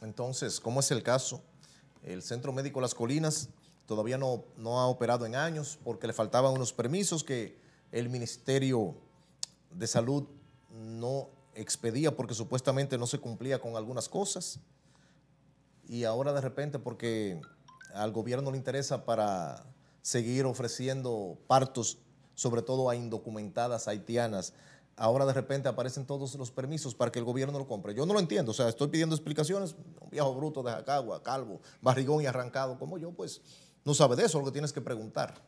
Entonces, ¿cómo es el caso? El Centro Médico Las Colinas todavía no, no ha operado en años porque le faltaban unos permisos que el Ministerio de Salud no expedía porque supuestamente no se cumplía con algunas cosas. Y ahora de repente porque al gobierno le interesa para seguir ofreciendo partos, sobre todo a indocumentadas haitianas, ahora de repente aparecen todos los permisos para que el gobierno lo compre. Yo no lo entiendo, o sea, estoy pidiendo explicaciones, un viejo bruto de Jacagua, calvo, barrigón y arrancado como yo, pues no sabe de eso, lo que tienes que preguntar.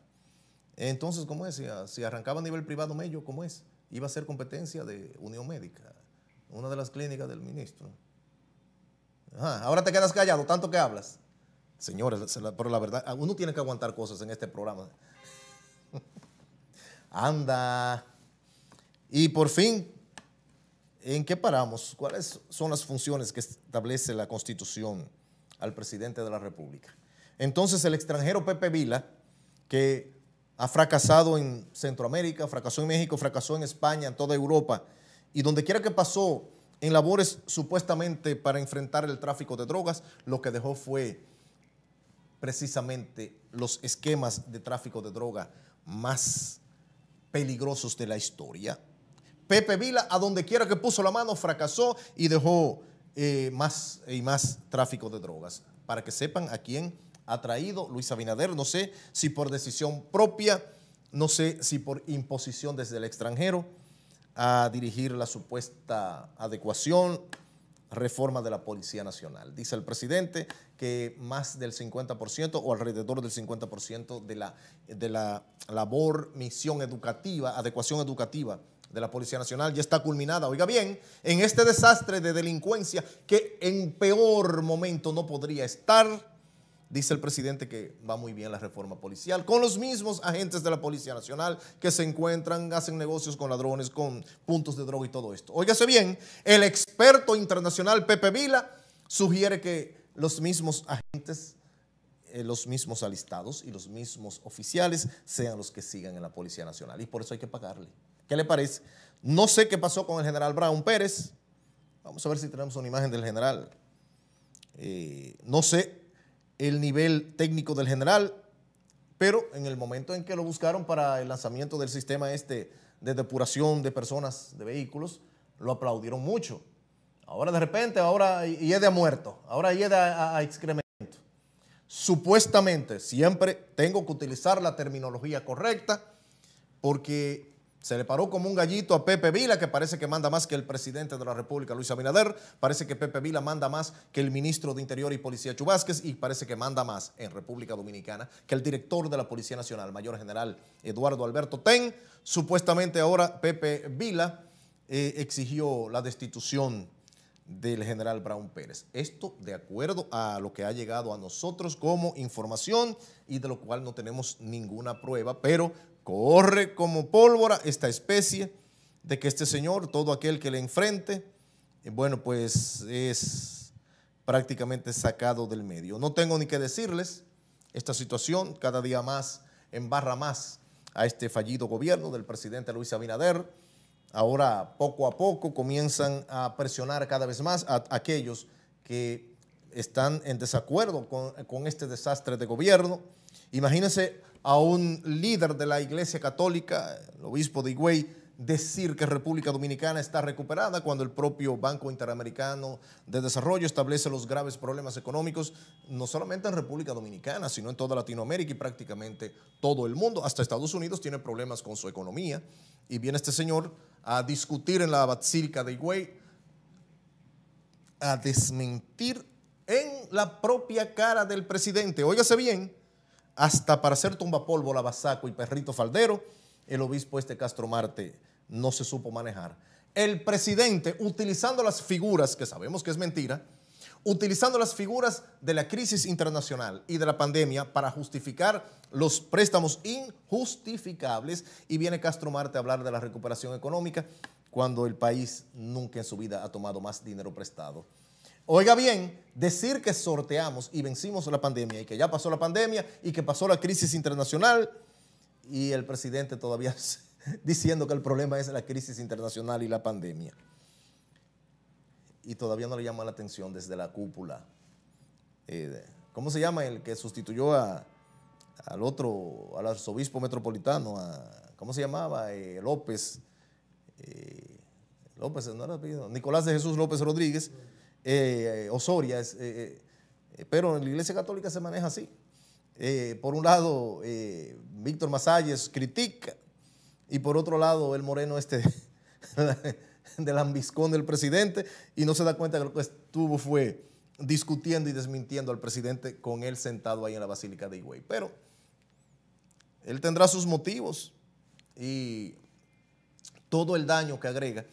Entonces, ¿cómo es? Si ah, arrancaba a nivel privado medio, ¿cómo es? Iba a ser competencia de Unión Médica, una de las clínicas del ministro. ahora te quedas callado, tanto que hablas. Señores, pero la verdad, ah, uno tiene que aguantar cosas en este programa. Anda. Y por fin, ¿en qué paramos? ¿Cuáles son las funciones que establece la Constitución al presidente de la República? Entonces, el extranjero Pepe Vila, que ha fracasado en Centroamérica, fracasó en México, fracasó en España, en toda Europa, y donde quiera que pasó en labores supuestamente para enfrentar el tráfico de drogas, lo que dejó fue precisamente los esquemas de tráfico de droga más peligrosos de la historia. Pepe Vila, a donde quiera que puso la mano, fracasó y dejó eh, más y más tráfico de drogas. Para que sepan a quién ha traído Luis Abinader, no sé si por decisión propia, no sé si por imposición desde el extranjero, a dirigir la supuesta adecuación, reforma de la Policía Nacional. Dice el presidente que más del 50% o alrededor del 50% de la labor, misión educativa, adecuación educativa de la Policía Nacional ya está culminada, oiga bien, en este desastre de delincuencia que en peor momento no podría estar. Dice el presidente que va muy bien la reforma policial, con los mismos agentes de la Policía Nacional que se encuentran, hacen negocios con ladrones, con puntos de droga y todo esto. Óigase bien, el experto internacional Pepe Vila sugiere que los mismos agentes, eh, los mismos alistados y los mismos oficiales sean los que sigan en la Policía Nacional. Y por eso hay que pagarle. ¿Qué le parece? No sé qué pasó con el general Brown Pérez. Vamos a ver si tenemos una imagen del general. Eh, no sé el nivel técnico del general, pero en el momento en que lo buscaron para el lanzamiento del sistema este de depuración de personas, de vehículos, lo aplaudieron mucho. Ahora de repente, ahora y de a muerto, ahora y a excremento. Supuestamente, siempre tengo que utilizar la terminología correcta porque se le paró como un gallito a Pepe Vila, que parece que manda más que el presidente de la República, Luis Abinader. Parece que Pepe Vila manda más que el ministro de Interior y Policía Chubásquez y parece que manda más en República Dominicana que el director de la Policía Nacional, Mayor General Eduardo Alberto Ten. Supuestamente ahora Pepe Vila eh, exigió la destitución del general Brown Pérez. Esto de acuerdo a lo que ha llegado a nosotros como información y de lo cual no tenemos ninguna prueba, pero Corre como pólvora esta especie de que este señor, todo aquel que le enfrente, eh, bueno, pues es prácticamente sacado del medio. No tengo ni que decirles, esta situación cada día más embarra más a este fallido gobierno del presidente Luis Abinader. Ahora, poco a poco, comienzan a presionar cada vez más a aquellos que están en desacuerdo con, este desastre de gobierno. Imagínense a un líder de la Iglesia Católica, el obispo de Higüey, decir que República Dominicana está recuperada cuando el propio Banco Interamericano de Desarrollo establece los graves problemas económicos, no solamente en República Dominicana, sino en toda Latinoamérica y prácticamente todo el mundo. Hasta Estados Unidos tiene problemas con su economía. Y viene este señor a discutir en la Basílica de Higüey, a desmentir en la propia cara del presidente. Óigase bien, hasta para hacer tumbapolvo, basaco y perrito faldero, el obispo este Castro Marte no se supo manejar. El presidente, utilizando las figuras, que sabemos que es mentira, utilizando las figuras de la crisis internacional y de la pandemia para justificar los préstamos injustificables, y viene Castro Marte a hablar de la recuperación económica cuando el país nunca en su vida ha tomado más dinero prestado. Oiga bien, decir que sorteamos y vencimos la pandemia y que ya pasó la pandemia y que pasó la crisis internacional y el presidente todavía diciendo que el problema es la crisis internacional y la pandemia. Y todavía no le llama la atención desde la cúpula. Eh, ¿Cómo se llama el que sustituyó al otro, al arzobispo metropolitano? A, ¿Cómo se llamaba? Eh, López. Eh, López, no era Nicolás de Jesús López Rodríguez eh, Osoria, eh, eh, pero en la Iglesia Católica se maneja así. por un lado, Víctor Masalles critica y por otro lado, el moreno este del ambiscón del presidente y no se da cuenta que lo que estuvo fue discutiendo y desmintiendo al presidente con él sentado ahí en la Basílica de Higüey. Pero él tendrá sus motivos y todo el daño que agrega